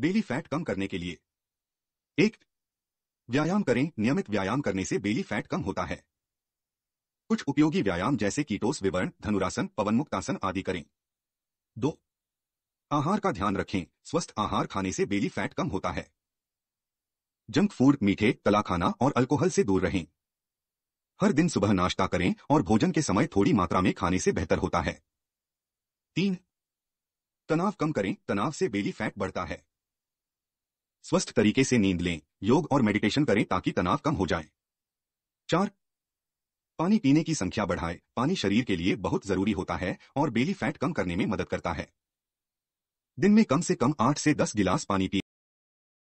belly fat कम करने के लिए एक व्यायाम करें नियमित व्यायाम करने से बेली फैट कम होता है कुछ उपयोगी व्यायाम जैसे कीटोस विवरण धनुरासन पवनमुक्तासन आदि करें दो आहार का ध्यान रखें स्वस्थ आहार खाने से बेली फैट कम होता है जंक फूड मीठे तला खाना और अल्कोहल से दूर रहें हर दिन सुबह नाश्ता करें और भोजन के समय थोड़ी मात्रा में खाने से बेहतर होता है तीन तनाव कम करें तनाव से बेली फैट बढ़ता है स्वस्थ तरीके से नींद लें योग और मेडिटेशन करें ताकि तनाव कम हो जाए चार पानी पीने की संख्या बढ़ाएं पानी शरीर के लिए बहुत जरूरी होता है और बेली फैट कम करने में मदद करता है दिन में कम से कम आठ से दस गिलास पानी पिए